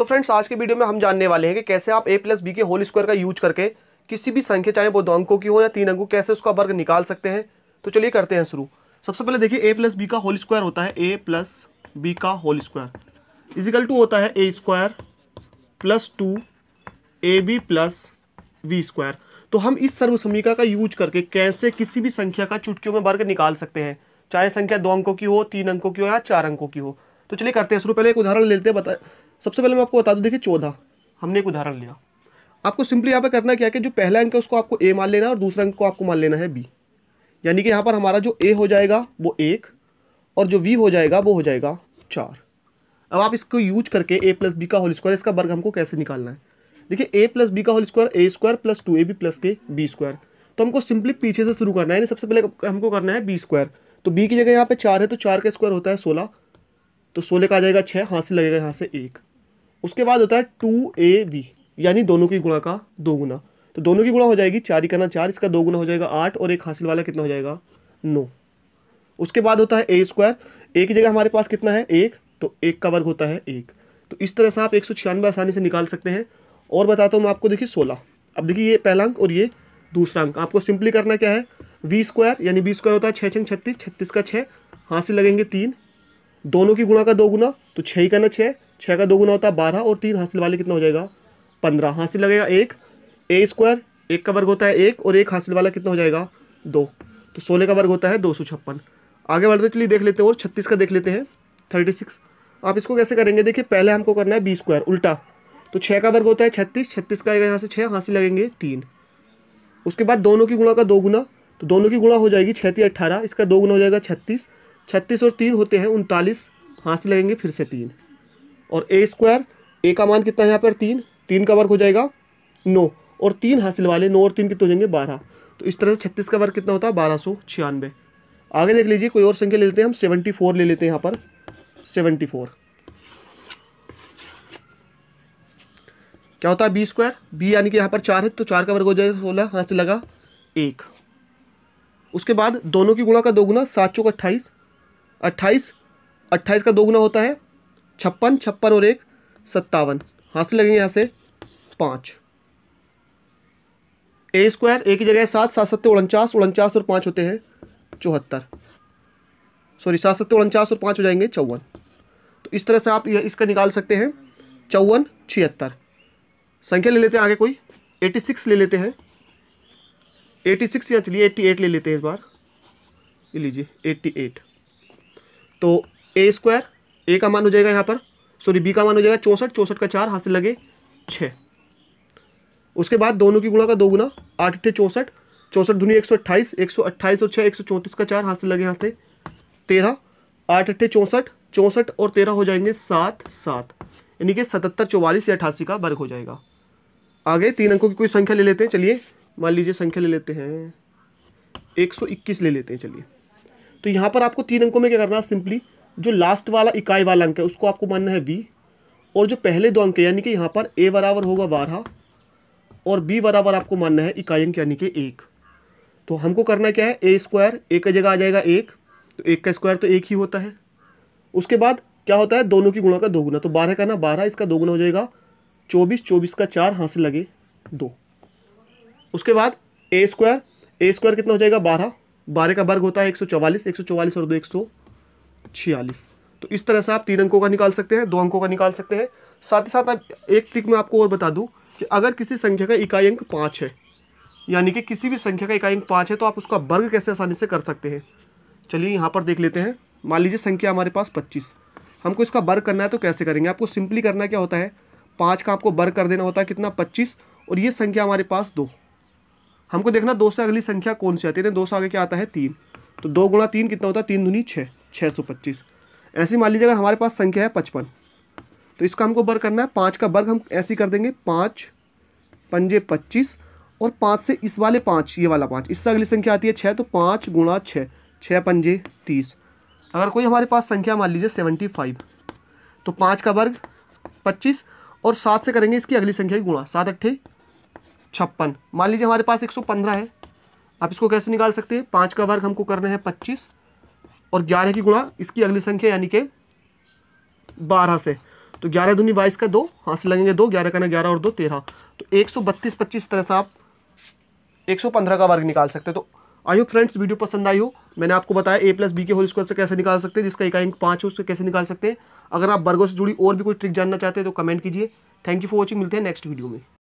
तो फ्रेंड्स आज के वीडियो में हम जानने वाले हैं कि कैसे आप ए प्लस बी के होल स्क्वायर का यूज करके किसी भी संख्या चाहे वो दो अंकों की हो या तीन अंकों कैसे उसका वर्ग निकाल सकते हैं तो चलिए करते हैं शुरू सबसे पहले देखिए ए प्लस बी का होल स्क्वायर होता है ए प्लस बी का होल स्क्वायर इजिकल टू होता है A square plus two A B plus B square तो हम इस समीका का यूज करके कैसे किसी भी संख्या का चुटकियों में वर्ग निकाल सकते हैं चाहे संख्या दो अंकों की हो तीन अंकों की हो या चार अंकों की हो तो चलिए करते हैं शुरू पहले एक उदाहरण लेते हैं बता सबसे पहले मैं आपको बता दूँ देखिए चौदह हमने एक उदाहरण लिया आपको सिंपली यहाँ पर करना क्या है कि जो पहला अंक है उसको आपको ए मान लेना है और दूसरा अंक को आपको मान लेना है बी यानी कि यहाँ पर हमारा जो ए हो जाएगा वो एक और जो वी हो जाएगा वो हो जाएगा चार अब आप इसको यूज करके ए प्लस बी का होल स्क्वायर इसका वर्ग हमको कैसे निकालना है देखिए ए प्लस बी का whole square A square plus two A B plus के बी स्क्वायर तो हमको सिंपली पीछे से शुरू करना है यानी सबसे पहले हमको करना है बी स्क्वायर तो बी की जगह यहाँ पे चार है तो चार का स्क्वायर होता है सोलह तो सोलह का आ जाएगा छः हाथ से लगेगा यहाँ से एक उसके बाद होता है टू ए वी यानी दोनों की गुणा का दो गुना तो दोनों की गुणा हो जाएगी चार का ना चार इसका दो गुना हो जाएगा आठ और एक हासिल वाला कितना हो जाएगा नौ उसके बाद होता है ए स्क्वायर ए की जगह हमारे पास कितना है एक तो एक का वर्ग होता है एक तो इस तरह से आप एक आसानी से निकाल सकते हैं और बताता हूँ मैं आपको देखिए सोलह अब देखिए ये पहला अंक और ये दूसरा अंक आपको सिंपली करना क्या है वी स्क्वायर यानी बी स्क्वायर होता है छः छंग छत्तीस छत्तीस का छः हाथ से लगेंगे तीन दोनों की गुणा का दो गुना तो छः का ना छः छः का दोगुना होता है बारह और तीन हासिल वाले कितना हो जाएगा पंद्रह हासिल लगेगा एक ए स्क्वायर एक का वर्ग होता है एक और एक हासिल वाला कितना हो जाएगा दो तो सोलह का वर्ग होता है दो सौ छप्पन आगे बढ़ते चलिए देख लेते हैं और छत्तीस का देख लेते हैं थर्टी सिक्स आप इसको कैसे करेंगे देखिए पहले हमको करना है बी स्क्वायर उल्टा तो छः का वर्ग होता है छत्तीस छत्तीस का यहाँ से छः हासिल लगेंगे तीन उसके बाद दोनों की गुणा का दो गुना तो दोनों की गुणा हो जाएगी छत्तीस अट्ठारह इसका दो गुना हो जाएगा छत्तीस छत्तीस और तीन होते हैं उनतालीस हासिल लगेंगे फिर से तीन और ए स्क्वायर ए का मान कितना है यहाँ पर तीन तीन का वर्ग हो जाएगा नौ और तीन हासिल वाले नौ और तीन कितने हो जाएंगे बारह तो इस तरह से छत्तीस का वर्ग कितना होता है बारह सौ छियानवे आगे देख लीजिए कोई और संख्या ले लेते हैं हम सेवेंटी फोर ले लेते हैं यहाँ पर सेवेंटी फोर क्या होता है बी स्क्वायर बी यानी कि यहाँ पर चार है तो चार का वर्ग हो जाएगा सोलह हाथ से लगा एक उसके बाद दोनों की गुणा का दोगुना सात चौक अट्ठाईस अट्ठाईस अट्ठाईस का दोगुना होता है छप्पन छप्पन और एक सत्तावन हाँ से लगेंगे यहाँ से पाँच ए स्क्वायर ए की जगह सात सात सत्तर उनचास उनचास और पाँच होते हैं चौहत्तर सॉरी सात सत्तर उनचास और पाँच हो जाएंगे चौवन तो इस तरह से आप इसका निकाल सकते हैं चौवन छिहत्तर संख्या ले लेते हैं आगे कोई एटी सिक्स ले लेते हैं एटी सिक्स या चलिए एट्टी एट ले लेते हैं इस बार ये लीजिए एट्टी एट तो ए स्क्वायर ए का मान हो जाएगा यहाँ पर सॉरी बी का मान हो जाएगा चौंसठ चौंसठ का चार हाथ से लगे छः उसके बाद दोनों की गुणा का दो गुना आठ अट्ठे चौंसठ चौंसठ धुनी एक सौ अट्ठाईस एक सौ अट्ठाईस और छः एक सौ चौंतीस का चार हाथ से लगे यहाँ से तेरह आठ अट्ठे चौंसठ चौंसठ और तेरह हो जाएंगे सात सात यानी कि सतहत्तर चौवालीस या अठासी का वर्ग हो जाएगा आगे तीन अंकों की कोई संख्या ले लेते हैं चलिए मान लीजिए संख्या ले लेते हैं एक सौ इक्कीस ले लेते हैं चलिए तो यहाँ पर आपको तीन अंकों में क्या करना है सिंपली जो लास्ट वाला इकाई वाला अंक है उसको आपको मानना है बी और जो पहले दो अंक है यानी कि यहाँ पर ए बराबर होगा बारह और बी बराबर आपको मानना है इकाई अंक यानी कि एक तो हमको करना क्या है ए स्क्वायर ए का जगह आ जाएगा एक तो एक का स्क्वायर तो एक ही होता है उसके बाद क्या होता है दोनों की गुणा का दोगुना तो बारह का ना बारह इसका दोगुना हो जाएगा चौबीस चौबीस का चार हाथ से लगे दो उसके बाद ए स्क्वायर ए स्क्वायर कितना हो जाएगा बारह बारह का वर्ग होता है एक सौ चौवालीस एक सौ चौवालीस और दो एक सौ छियालीस तो इस तरह से आप तीन अंकों का निकाल सकते हैं दो अंकों का निकाल सकते हैं साथ ही साथ आप एक ट्रिक मैं आपको और बता दूं कि अगर किसी संख्या का इकाई अंक पाँच है यानी कि किसी भी संख्या का इकाई अंक पाँच है तो आप उसका वर्ग कैसे आसानी से कर सकते हैं चलिए यहाँ पर देख लेते हैं मान लीजिए संख्या हमारे पास पच्चीस हमको इसका वर्ग करना है तो कैसे करेंगे आपको सिंपली करना क्या होता है पाँच का आपको वर्ग कर देना होता है कितना पच्चीस और ये संख्या हमारे पास दो हमको देखना दो से अगली संख्या कौन सी आती है तो दो से आगे क्या आता है तीन तो दो गुणा तीन कितना होता है तीन धुनी छः छः सौ पच्चीस ऐसी मान लीजिए अगर हमारे पास संख्या है पचपन तो इसका हमको वर्ग करना है पाँच का वर्ग हम ऐसे कर देंगे पाँच पंजे पच्चीस और पाँच से इस वाले पाँच ये वाला पाँच इससे अगली संख्या आती है छः तो पाँच गुणा छः छः पंजे तीस अगर कोई हमारे पास संख्या मान लीजिए सेवेंटी फाइव तो पाँच का वर्ग पच्चीस और सात से करेंगे इसकी अगली संख्या की गुणा सात अट्ठे छप्पन मान लीजिए हमारे पास एक सौ पंद्रह है आप इसको कैसे निकाल सकते हैं पाँच का वर्ग हमको करना है पच्चीस और ग्यारह की गुणा इसकी अगली संख्या यानी कि बारह से तो ग्यारह दूनी बाईस का दो हाँ से लगेंगे दो ग्यारह का ना ग्यारह और दो तेरह तो एक सौ बत्तीस पच्चीस तरह से आप एक सौ पंद्रह का वर्ग निकाल सकते हैं तो आयो फ्रेंड्स वीडियो पसंद आई हो मैंने आपको बताया ए प्लस बी के होल स्क्वायर से कैसे निकाल सकते हैं जिसका इकाई पाँच हो उसको कैसे निकाल सकते हैं अगर आप वर्गों से जुड़ी और भी कोई ट्रिक जानना चाहते हैं तो कमेंट कीजिए थैंक यू फॉर वॉचिंग मिलते हैं नेक्स्ट वीडियो में